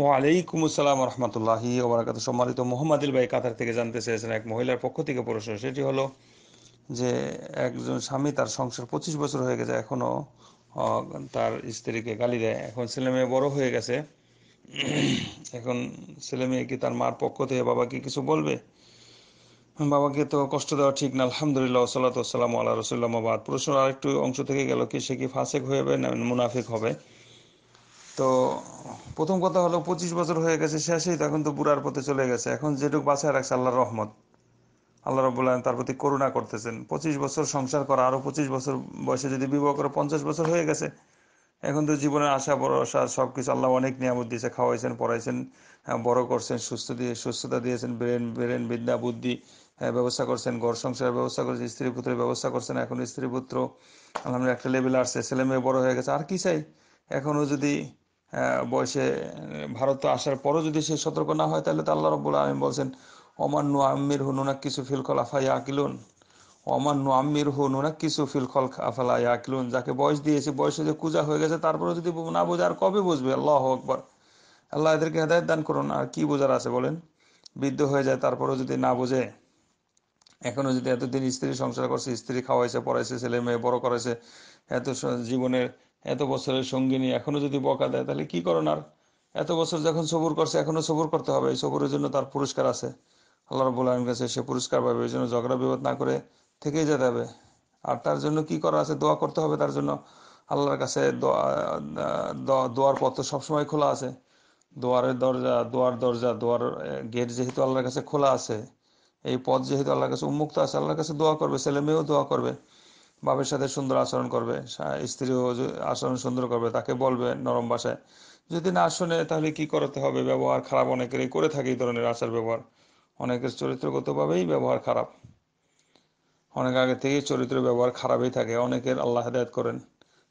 ওয়ালাইকুম আসসালাম রহমতুল্লাহি ওবরাকাত সম্মানিত মোহাম্মদুল ভাই কাতার থেকে জানতে চেয়েছেন এক মহিলার পক্ষ থেকে প্রশ্ন সেটি হলো যে একজন স্বামী তার সংসার পঁচিশ বছর হয়ে গেছে এখনও তার স্ত্রীকে গালি দেয় এখন ছেলে মেয়ে বড় হয়ে গেছে এখন ছেলে মেয়ে কি তার মার পক্ষ থেকে বাবাকে কিছু বলবে বাবাকে তো কষ্ট দেওয়া ঠিক না আলহামদুলিল্লাহ সাল্লাহ সাল্লাম আল্লাহ রসুল্লামাবাদ প্রশ্ন আরেকটু অংশ থেকে গেল কি সে কি ফাঁসেক হবে না মুনাফিক হবে তো প্রথম কথা হলো পঁচিশ বছর হয়ে গেছে শেষেই তখন তো বুড়ার পথে চলে গেছে এখন যেটুকু বাঁচায় রাখছে আল্লাহর রহমত আল্লাহ রব তার প্রতি করুণা করতেছেন পঁচিশ বছর সংসার করা আরও পঁচিশ বছর বয়সে যদি বিবাহ করে পঞ্চাশ বছর হয়ে গেছে এখন তো জীবনের আশা ভরসা সব কিছু আল্লাহ অনেক নিয়ামত দিয়েছে খাওয়াইছেন পড়াইছেন হ্যাঁ, বড় করছেন সুস্থ দিয়ে সুস্থতা দিয়েছেন ব্রেন ব্রেন বিদ্যা বুদ্ধি হ্যাঁ, ব্যবস্থা করছেন ঘর সংসারের ব্যবস্থা করছেন স্ত্রী পুত্রের ব্যবস্থা করছেন এখন স্ত্রী পুত্র আলহামদুলিল্লাহ একটা লেভেল আসছে ছেলে মেয়ে বড় হয়ে গেছে আর কি চাই এখনও যদি বয়সে ভারতে আসার পরও যদি সে সতর্ক না হয় তাহলে তো আল্লাহ রব্বুল আলম বলছেন অমান নু আম্মির হু নুনা কিছু ফিল খল আফাই আকিলুন অমান নু আম্মির হু নুনা কিছু ফিল খল আফালা আকিলুন যাকে বয়স দিয়েছে বয়সে যে কুজা হয়ে গেছে তারপরে যদি না বোঝে আর কবে বুঝবে আল্লাহ আকবর আল্লাহ এদেরকে হেদায়ত দান করুন আর কি বোঝার আছে বলেন বৃদ্ধ হয়ে যায় তারপরেও যদি না বোঝে এখনও যদি এতদিন স্ত্রী সংসার করছে স্ত্রী খাওয়াইছে পড়াইছে ছেলে মেয়ে বড় করেছে এত জীবনের এত বছরের সঙ্গিনী এখনও যদি বকা দেয় তাহলে কি করেন আর এত বছর যখন সবুর করছে এখনও সবুর করতে হবে এই সবুরের জন্য তার পুরস্কার আছে আল্লাহ রবুল আলমীর কাছে সে পুরস্কার পাবে ওই জন্য ঝগড়া বিবাদ না করে থেকেই যেতে হবে আর তার জন্য কি করা আছে দোয়া করতে হবে তার জন্য আল্লাহর কাছে দোয়ার পথ সবসময় খোলা আছে দোয়ারের দরজা দোয়ার দরজা দোয়ার গেট যেহেতু আল্লাহর কাছে খোলা আছে এই পথ যেহেতু আল্লাহর কাছে উন্মুক্ত আছে আল্লাহর কাছে দোয়া করবে ছেলে মেয়েও দোয়া করবে বাপের সাথে সুন্দর আচরণ করবে স্ত্রীও আচরণ সুন্দর করবে তাকে বলবে নরম ভাষায় যদি না শোনে তাহলে কি করতে হবে ব্যবহার খারাপ অনেকেরই করে থাকে এই ধরনের আচার ব্যবহার অনেকের চরিত্রগতভাবেই ব্যবহার খারাপ অনেক আগে থেকেই চরিত্র ব্যবহার খারাপই থাকে অনেকের আল্লাহ হেদায়ত করেন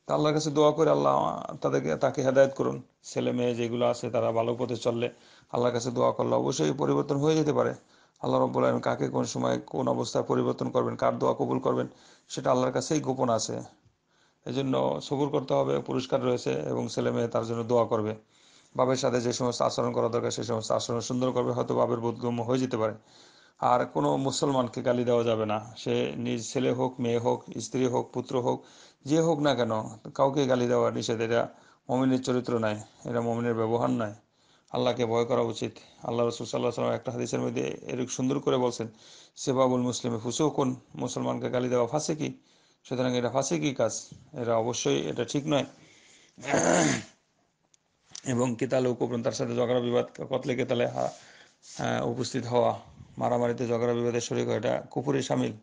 তা আল্লাহর কাছে দোয়া করে আল্লাহ তাদেরকে তাকে হেদায়ত করুন ছেলে মেয়ে যেগুলো আছে তারা ভালো পথে চললে আল্লাহর কাছে দোয়া করলে অবশ্যই পরিবর্তন হয়ে যেতে পারে আল্লাহ রব্বুল আলম কাকে কোন সময় কোন অবস্থায় পরিবর্তন করবেন কার দোয়া কবুল করবেন সেটা আল্লাহর কাছেই গোপন আছে এই জন্য সবুর করতে হবে পুরস্কার রয়েছে এবং ছেলে মেয়ে তার জন্য দোয়া করবে বাবের সাথে যে সমস্ত আচরণ করা দরকার সেই সমস্ত আচরণ সুন্দর করবে হয়তো বাবের বোধগম্য হয়ে যেতে পারে আর কোনো মুসলমানকে গালি দেওয়া যাবে না সে নিজ ছেলে হোক মেয়ে হোক স্ত্রী হোক পুত্র হোক যে হোক না কেন কাউকে গালি দেওয়া নিষেধ এটা মমিনের চরিত্র নয় এটা মমিনের ব্যবহার নয় আল্লাহকে ভয় করা উচিত আল্লাহ রসুল সাল্লাহ সাল্লাম একটা হাদিসের মধ্যে এরকম সুন্দর করে বলছেন সেবাবুল মুসলিমে কোন মুসলমানকে গালি দেওয়া ফাঁসে কি সুতরাং এটা ফাঁসে কি কাজ এটা অবশ্যই এটা ঠিক নয় এবং কেতালে উপকরণ তার সাথে ঝগড়া বিবাদ কতলে কেতালে উপস্থিত হওয়া মারামারিতে ঝগড়া বিবাদের শরীর এটা কুপুরে সামিল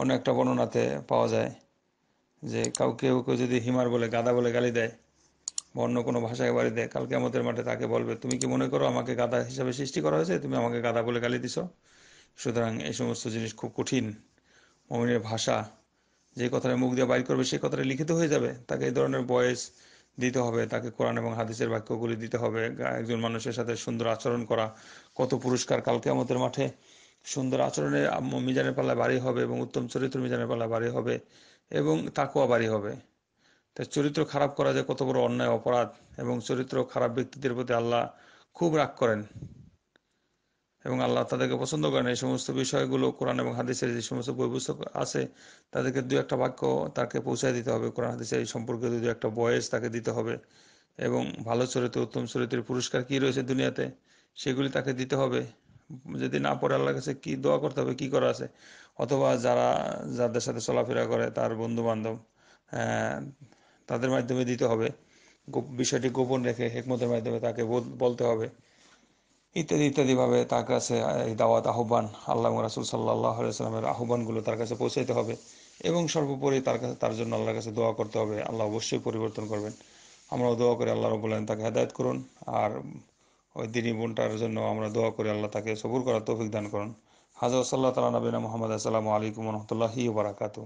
অন্য একটা বর্ণনাতে পাওয়া যায় যে কাউকে কেউ যদি হিমার বলে গাদা বলে গালি দেয় বা অন্য কোনো ভাষায় বাড়ি দেয় কালকে আমাদের মাঠে তাকে বলবে তুমি কি মনে করো আমাকে গাদা হিসাবে সৃষ্টি করা হয়েছে তুমি আমাকে গাদা বলে গালি দিছ সুতরাং এই সমস্ত জিনিস খুব কঠিন মমিনের ভাষা যে কথাটা মুখ দিয়ে বাইর করবে সেই কথাটা লিখিত হয়ে যাবে তাকে এই ধরনের বয়স দিতে হবে তাকে কোরআন এবং হাদিসের বাক্যগুলি দিতে হবে একজন মানুষের সাথে সুন্দর আচরণ করা কত পুরস্কার কালকে আমাদের মাঠে সুন্দর আচরণে মিজানের পাল্লায় বাড়ি হবে এবং উত্তম চরিত্র মিজানের পাল্লায় বাড়ি হবে এবং তাকুয়া বাড়ি হবে তার চরিত্র খারাপ করা যে কত বড় অন্যায় অপরাধ এবং চরিত্র খারাপ ব্যক্তিদের প্রতি আল্লাহ খুব রাগ করেন এবং আল্লাহ তাদেরকে পছন্দ করেন এই সমস্ত বিষয়গুলো কোরআন এবং হাদিসের যে সমস্ত বই পুস্তক আছে তাদেরকে দু একটা বাক্য তাকে পৌঁছায় দিতে হবে কোরআন হাদিসের এই সম্পর্কে দু একটা বয়স তাকে দিতে হবে এবং ভালো চরিত্র উত্তম চরিত্রের পুরস্কার কি রয়েছে দুনিয়াতে সেগুলি তাকে দিতে হবে যদি না পড়ে আল্লাহর কাছে কি দোয়া করতে হবে কি করা আছে অথবা যারা যাদের সাথে চলাফেরা করে তার বন্ধু বান্ধব তাদের মাধ্যমে দিতে হবে বিষয়টি গোপন রেখে হেকমতের মাধ্যমে তাকে বলতে হবে ইত্যাদি ইত্যাদিভাবে তার কাছে এই দাওয়াত আহ্বান আল্লাহ রাসুল সাল্লাহ সাল্লামের আহ্বানগুলো তার কাছে পৌঁছাইতে হবে এবং সর্বোপরি তার কাছে তার জন্য আল্লাহর কাছে দোয়া করতে হবে আল্লাহ অবশ্যই পরিবর্তন করবেন আমরাও দোয়া করি আল্লাহ রবুল্লাহ তাকে হেদায়ত করুন আর ওই দিনী বোনটার জন্য আমরা দোয়া করি আল্লাহ তাকে সবুর করার তৌফিক দান করুন হাজার সাল্লাহ তালা নবীনা মোহাম্মদ আসসালামু আলাইকুম রহমতুল্লাহি বারাকাতু